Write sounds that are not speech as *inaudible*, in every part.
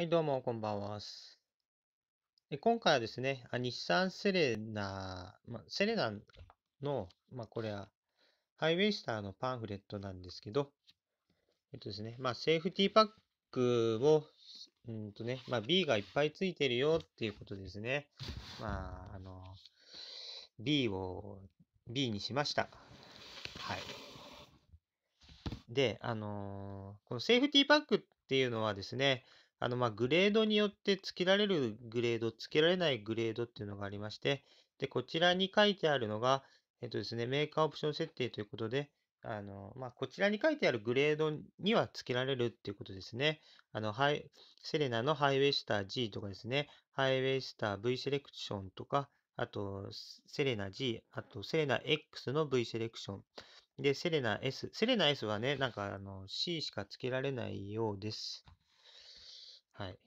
はい、どうも、こんばんは。で今回はですね、あ日産セレナ、ま、セレナの、まあ、これは、ハイウェイスターのパンフレットなんですけど、えっとですね、まあ、セーフティーパックを、うんとね、まあ、B がいっぱいついてるよっていうことですね。まあ、あの、B を B にしました。はい。で、あのー、このセーフティーパックっていうのはですね、あの、ま、グレードによって付けられるグレード、付けられないグレードっていうのがありまして、で、こちらに書いてあるのが、えっとですね、メーカーオプション設定ということで、あの、まあ、こちらに書いてあるグレードには付けられるっていうことですね。あの、ハイ、セレナのハイウェイスター G とかですね、ハイウェイスター V セレクションとか、あと、セレナ G、あと、セレナ X の V セレクション。で、セレナ S。セレナ S はね、なんか、あの、C しか付けられないようです。はい。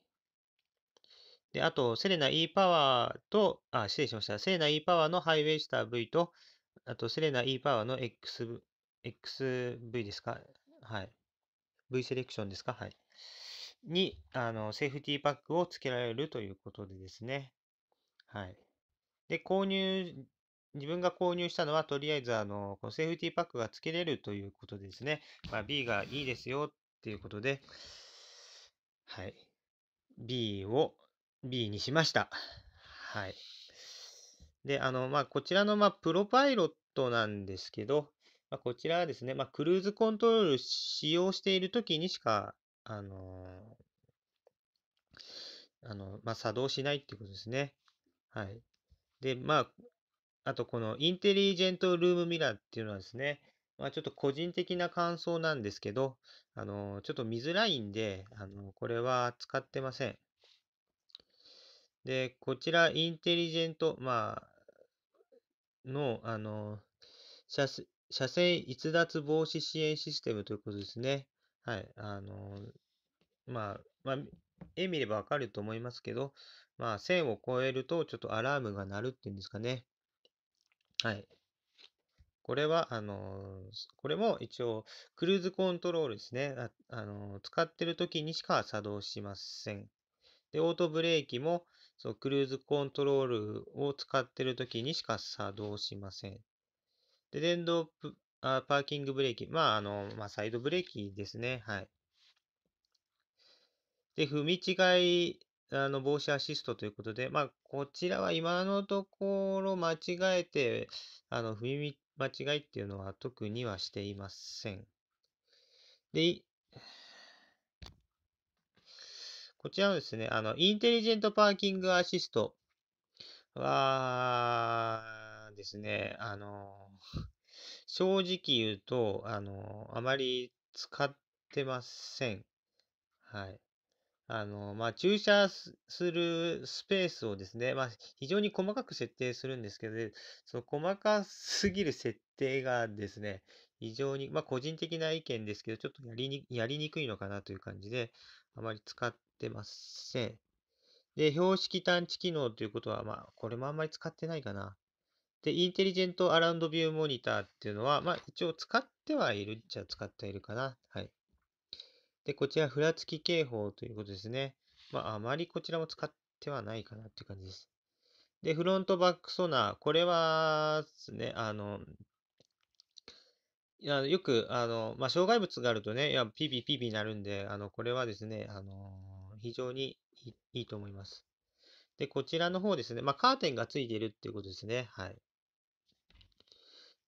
で、あと、セレナ E パワーと、あ、失礼しました。セレナ E パワーのハイウェイスター V と、あと、セレナ E パワーの X、XV ですかはい。V セレクションですかはい。に、あの、セーフティーパックを付けられるということでですね。はい。で、購入、自分が購入したのは、とりあえず、あの、このセーフティーパックが付けれるということでですね。まあ、B がいいですよっていうことで、はい。B を B にしました。はい。で、あの、まあ、こちらの、まあ、プロパイロットなんですけど、まあ、こちらはですね、まあ、クルーズコントロール使用しているときにしか、あのー、あの、まあ、作動しないっていうことですね。はい。で、まあ、あとこのインテリジェントルームミラーっていうのはですね、まあ、ちょっと個人的な感想なんですけど、あの、ちょっと見づらいんで、あの、これは使ってません。で、こちら、インテリジェント、まあ、の、あの、車車線逸脱防止支援システムということですね。はい。あの、まあ、まあ、絵見ればわかると思いますけど、まあ、線を超えると、ちょっとアラームが鳴るっていうんですかね。はい。これは、あの、これも一応、クルーズコントロールですね。あ、あの、使ってる時にしか作動しません。で、オートブレーキも、そう、クルーズコントロールを使ってる時にしか作動しません。で、電動あパーキングブレーキ。まあ、あの、まあ、サイドブレーキですね。はい。で、踏み違いあの防止アシストということで、まあ、こちらは今のところ間違えて、あの踏み間違いっていうのは特にはしていません。で、*sighs* こちらのですね、あの、インテリジェントパーキングアシストはですね、あの、*laughs* 正直言うと、あの、あまり使ってません。はい。あの、まあ、駐車するスペースをですね、まあ、非常に細かく設定するんですけど、その細かすぎる設定がですね、非常に、まあ、個人的な意見ですけど、ちょっとやりにやりにくいのかなという感じで、あまり使ってません。で、標識探知機能ということは、まあ、これもあんまり使ってないかな。で、インテリジェントアラウンドビューモニターっていうのは、まあ、一応使ってはいるっちゃ使っているかな。はい。で、こちら、ふらつき警報ということですね。まあ、あまりこちらも使ってはないかなっていう感じです。で、フロントバックソナー。これは、ですね、あの、いやよく、あの、まあ、障害物があるとね、いやピーピーピーピーなるんで、あの、これはですね、あの、非常にいいと思います。で、こちらの方ですね、まあ、カーテンがついているっていうことですね。はい。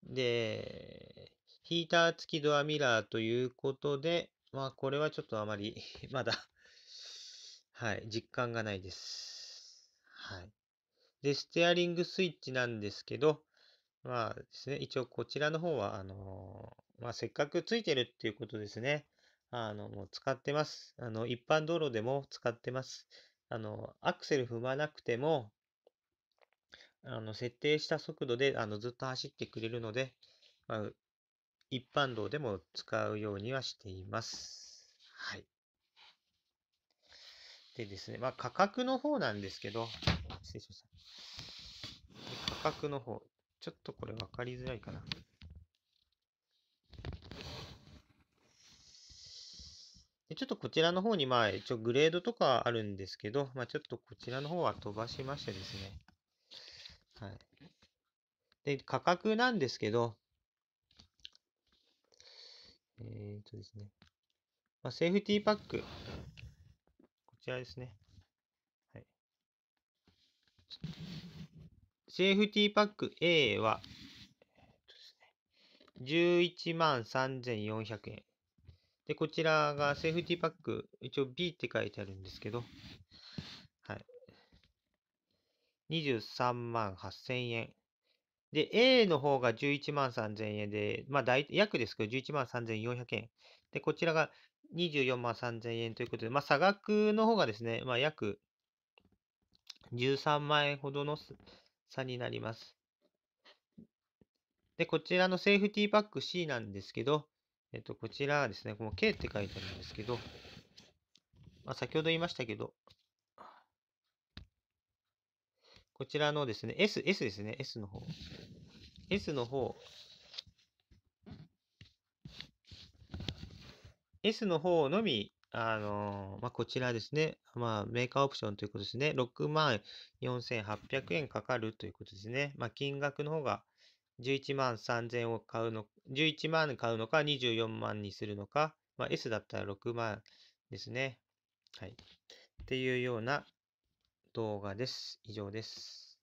で、ヒーター付きドアミラーということで、まあ、これはちょっとあまり *laughs* まだ *laughs* はい、実感がないです。はい。で、ステアリングスイッチなんですけど、まあですね、一応こちらの方は、あのー、まあ、せっかくついてるっていうことですね。あの、もう使ってます。あの、一般道路でも使ってます。あの、アクセル踏まなくても、あの、設定した速度で、あの、ずっと走ってくれるので、まあ、一般道でも使うようにはしています。はい。でですね、まあ、価格の方なんですけど、失礼しました。価格の方、ちょっとこれ分かりづらいかな。でちょっとこちらの方に、まあ、一応グレードとかあるんですけど、まあ、ちょっとこちらの方は飛ばしましてですね。はい。で、価格なんですけど、えっ、とですね。まあ、セーフティーパック。こちらですね。はい。セーフティーパック A は、ー11万3400円。で、こちらがセーフティーパック、一応 B って書いてあるんですけど、はい。23万8000円。で、A の方が11万3000円で、まあ大、約ですけど、11万3400円。で、こちらが24万3000円ということで、まあ、差額の方がですね、まあ、約13万円ほどの差になります。で、こちらのセーフティーパック C なんですけど、えっと、こちらはですね、この K って書いてあるんですけど、まあ、先ほど言いましたけど、こちらのですね、S、S ですね、S の方。S の方。S の方のみ、あのー、まあ、こちらですね、まあ、メーカーオプションということですね、6万4800円かかるということですね。まあ、金額の方が11万3000を買うの、11万買うのか、24万にするのか、まあ、S だったら6万ですね。はい。っていうような動画です。以上です。